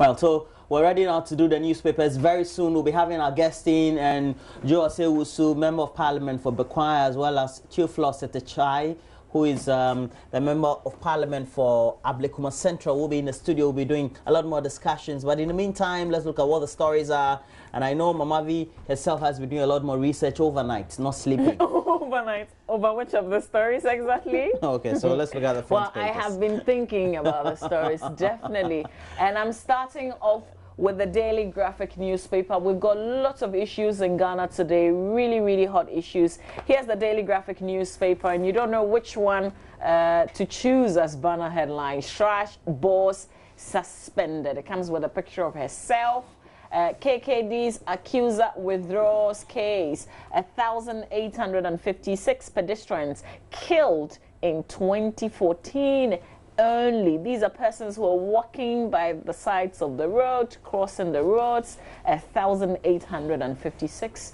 Well, so we're ready now to do the newspapers. Very soon we'll be having our guest in and Joe Asewusu, Member of Parliament for Bekwai, as well as Chief Flossete Chai who is um, the Member of Parliament for Ablekuma Central, will be in the studio. We'll be doing a lot more discussions. But in the meantime, let's look at what the stories are. And I know Mamavi herself has been doing a lot more research overnight, not sleeping. overnight? Over which of the stories exactly? okay, so let's look at the first. Well, papers. I have been thinking about the stories, definitely. And I'm starting off with the Daily Graphic newspaper. We've got lots of issues in Ghana today, really, really hot issues. Here's the Daily Graphic newspaper, and you don't know which one uh, to choose as banner headline. Trash boss suspended. It comes with a picture of herself. Uh, KKD's accuser withdraws case. 1,856 pedestrians killed in 2014 only. These are persons who are walking by the sides of the road, crossing the roads, 1,856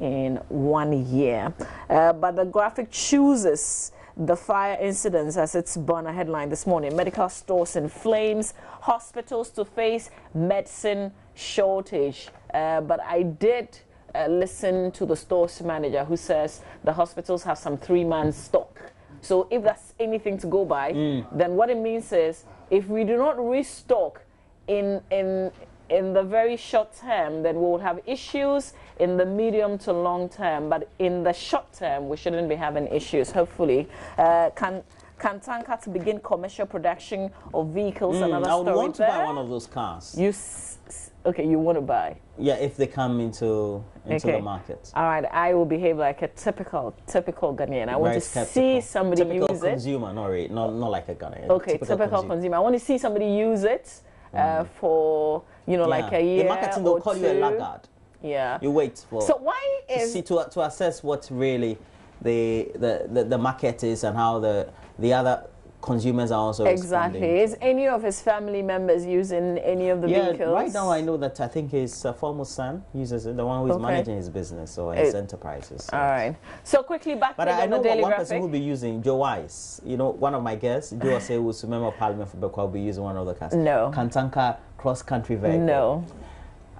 in one year. Uh, but the graphic chooses the fire incidents as its banner headline this morning. Medical stores in flames, hospitals to face medicine shortage. Uh, but I did uh, listen to the stores manager who says the hospitals have some three month stock so if that's anything to go by, mm. then what it means is if we do not restock in in in the very short term, then we will have issues in the medium to long term. But in the short term, we shouldn't be having issues. Hopefully, uh, can. Can tanker to begin commercial production of vehicles mm, and other I would want there? to buy one of those cars. You s- okay, you want to buy. Yeah, if they come into into okay. the market. All right, I will behave like a typical typical Ghanaian. I Very want to skeptical. see somebody typical use consumer, it. Not really, not not like a Ghanaian. Okay, typical, typical consumer. consumer. I want to see somebody use it uh, mm. for you know yeah. like a year. The marketing will call two. you a laggard. Yeah. You wait for. So why is to see to to assess what really the the the, the market is and how the the other consumers are also exactly. Responding. Is any of his family members using any of the yeah, vehicles? right now I know that I think his uh, former son uses it, the one who's okay. managing his business or his it, uh, enterprises. So. All right. So quickly back but I, I know one graphic. person who'll be using Joe Wise. You know, one of my guests, Joe Say, who's a member of Parliament for Bekwa, will be using one of the cars. No. Kantanka cross country vehicle. No.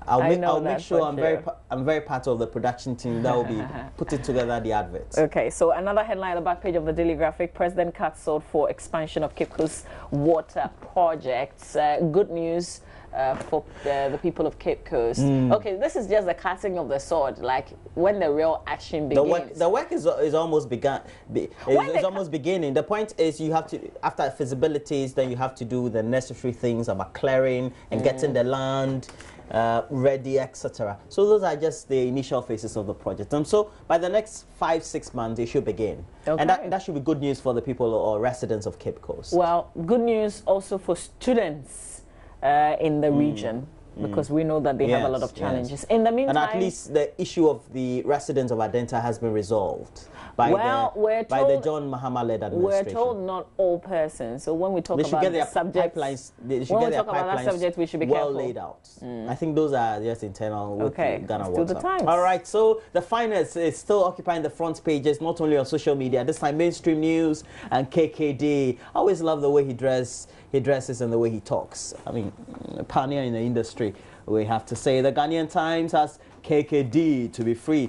I'll make, I'll make sure I'm very I'm very part of the production team that will be putting together the adverts. Okay, so another headline on the back page of the Daily Graphic: President cuts sold for expansion of Coast water projects. Uh, good news. Uh, for the, uh, the, people of Cape Coast. Mm. Okay, this is just the cutting of the sword. Like when the real action begins. The work, the work is, is almost begun. Be, it's almost beginning. The point is, you have to after feasibilities, then you have to do the necessary things about clearing and mm. getting hmm. the land uh, ready, etc. So those are just the initial phases of the project. And so by the next five, six months, it should begin. Okay. And that, that should be good news for the people or residents of Cape Coast. Well, good news also for students uh, in the mm. region because we know that they yes, have a lot of challenges. Yes. In the meantime, and at least the issue of the residents of Adenta has been resolved by well, the we're told, by the John Mahama led administration. We're told not all persons. So when we talk about the subject, pipelines, should when we talk about that subject, we should be well laid out. Mm. I think those are just internal. Okay, Ghana still the times. All right, so the finance is still occupying the front pages, not only on social media. This time, mainstream news and KKD. I always love the way he dressed he dresses and the way he talks. I mean, a pioneer in the industry, we have to say. The Ghanaian Times has KKD to be free.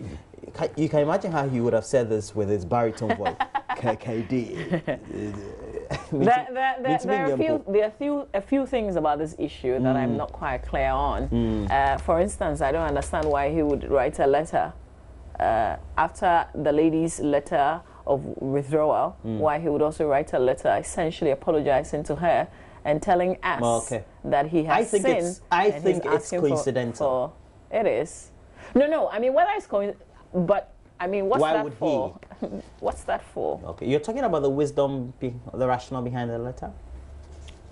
You can imagine how he would have said this with his baritone voice. KKD. there, there, there, there, are, a few, there are few, a few things about this issue that mm. I'm not quite clear on. Mm. Uh, for instance, I don't understand why he would write a letter uh, after the lady's letter of withdrawal, mm. why he would also write a letter essentially apologizing to her and telling us oh, okay. that he has I think sinned. It's, I think it's coincidental. For, for, it is. No, no. I mean, whether it's coincidental, but I mean, what's why that for? what's that for? Okay, you're talking about the wisdom, the rationale behind the letter.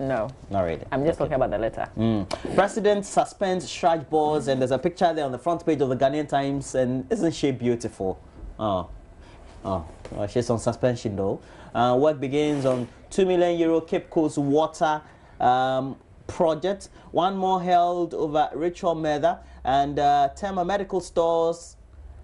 No. Not really. I'm just okay. talking about the letter. Mm. President suspends Shraj Boz, and there's a picture there on the front page of the Ghanaian Times, and isn't she beautiful? Oh. Oh, well, she's on suspension though. Uh, work begins on 2 million euro Cape Coast water um, project. One more held over Ritual Mather and uh, Tema Medical Stores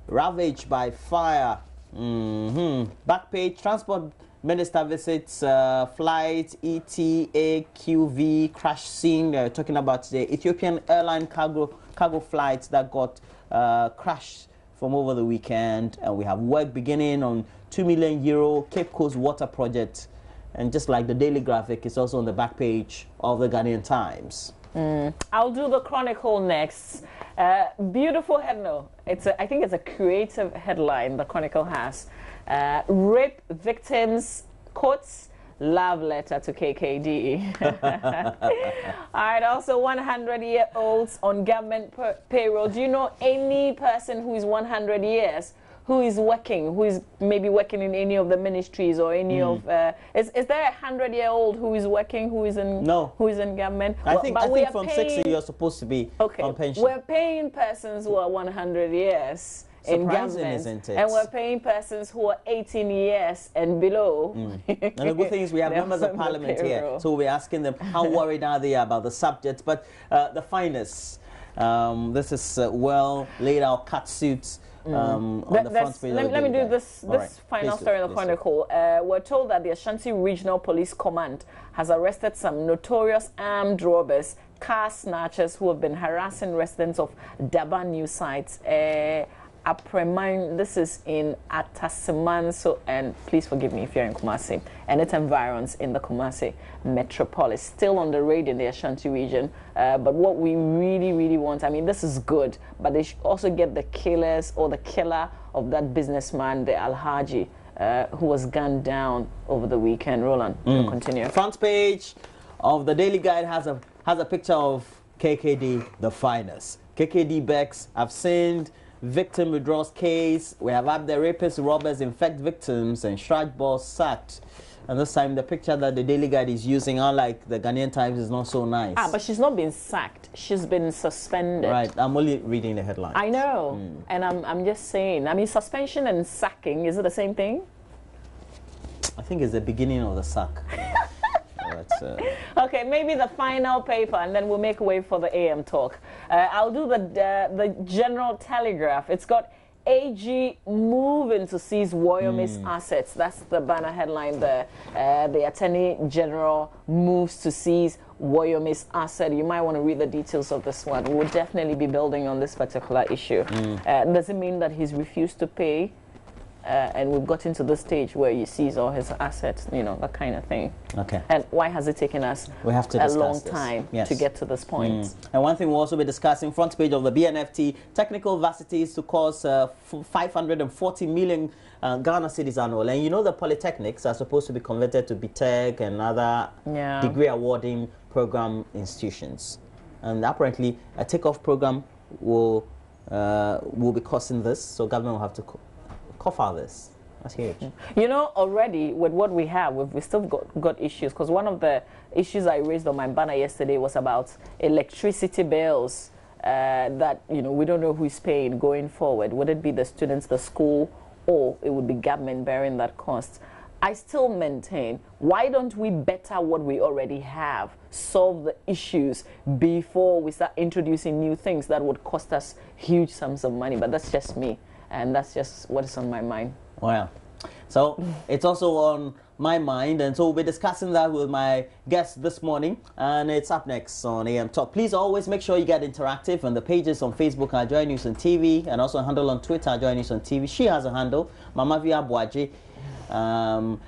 ravaged by fire. Mm -hmm. Back page transport minister visits uh, flight ETAQV crash scene. talking about the Ethiopian airline cargo cargo flight that got uh, crashed from over the weekend, and we have work beginning on 2 million euro Cape Coast water project. And just like the daily graphic, it's also on the back page of the Ghanaian Times. Mm. I'll do the Chronicle next. Uh, beautiful headline. It's a, I think it's a creative headline the Chronicle has. Uh, rape victims, quotes, love letter to KKD. All right, also 100 year olds on government payroll. Do you know any person who is 100 years? Who is working? Who is maybe working in any of the ministries or any mm. of? Hmm. Uh, is, is there a hundred-year-old who is working? Who is in? No. Who is in government? I well, think, I think from paying, sixty you're supposed to be okay, on pension. We're paying persons who are one hundred years in government. Isn't it? And we're paying persons who are 18 years and below. Mm. And the good thing is we have members of parliament here, so we're asking them how worried are they about the subject. But uh, the finest, um, this is uh, well laid out cut suits. Mm. Um, mm. that, let, let me do this, this right. final Please story in the Chronicle. Uh, we're told that the Ashanti Regional Police Command has arrested some notorious armed robbers, car snatchers who have been harassing residents of Daba new sites. Uh, Apreman. This is in Atasemanso, and please forgive me if you're in Kumasi and its environs in the Kumasi metropolis. Still on the raid in the Ashanti region, uh, but what we really, really want, I mean, this is good, but they should also get the killers or the killer of that businessman, the Alhaji, uh, who was gunned down over the weekend. Roland, mm. continue. Front page of the Daily Guide has a has a picture of KKD, the finest. KKD backs. I've seen victim withdraws case. We have up the rapists, robbers infect victims, and Strasbourg sacked. And this time, the picture that the Daily Guide is using, unlike the Ghanaian Times, is not so nice. Ah, but she's not been sacked. She's been suspended. Right. I'm only reading the headline. I know. Mm. And I'm, I'm just saying. I mean, suspension and sacking, is it the same thing? I think it's the beginning of the sack. Uh... Okay, maybe the final paper, and then we'll make way for the AM talk. Uh, I'll do the uh, the General Telegraph. It's got. AG moving to seize Wyoming's mm. assets. That's the banner headline there. Uh, the Attorney General moves to seize Wyoming's asset. You might want to read the details of this one. We'll definitely be building on this particular issue. Mm. Uh, does it mean that he's refused to pay uh, and we've gotten to the stage where he sees all his assets, you know, that kind of thing. Okay. And why has it taken us we have to a long this. time yes. to get to this point? Mm. And one thing we'll also be discussing front page of the BNFT technical varsities to cost uh, 540 million uh, Ghana cities annual. And you know, the polytechnics are supposed to be converted to BTEC and other yeah. degree awarding program institutions. And apparently, a takeoff program will. Uh, will be costing this, so government will have to Co-fathers, That's huge. You know, already with what we have, we've, we still got, got issues because one of the issues I raised on my banner yesterday was about electricity bills uh, that, you know, we don't know who's paying going forward. Would it be the students, the school, or it would be government bearing that cost? I still maintain why don't we better what we already have, solve the issues before we start introducing new things that would cost us huge sums of money? But that's just me and that's just what is on my mind. Wow. So it's also on my mind, and so we'll be discussing that with my guest this morning, and it's up next on AM Talk. Please always make sure you get interactive, and the pages on Facebook are Joy News and TV, and also handle on Twitter, Joy News and TV. She has a handle, Mama Via Buaji. Um,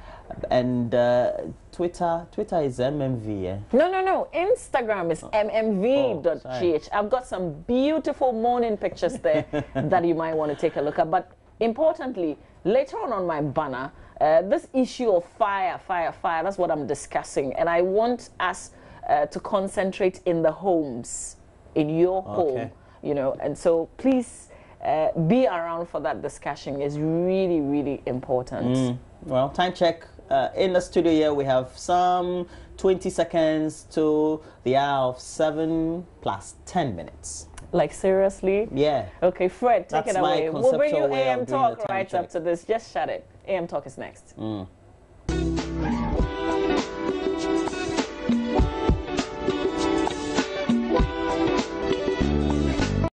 and uh, Twitter, Twitter is MMV. Eh? No, no, no. Instagram is oh. MMV.gh. Oh, I've got some beautiful morning pictures there that you might want to take a look at. But importantly, later on on my banner, uh, this issue of fire, fire, fire, that's what I'm discussing. And I want us uh, to concentrate in the homes, in your home, okay. you know. And so please uh, be around for that discussion. It's really, really important. Mm. Well, time check uh, in the studio here we have some 20 seconds to the hour of 7 plus 10 minutes. Like seriously? Yeah. Okay, Fred, take That's it away. We'll bring you AM Talk right after this. Just shut it. AM Talk is next. Mm.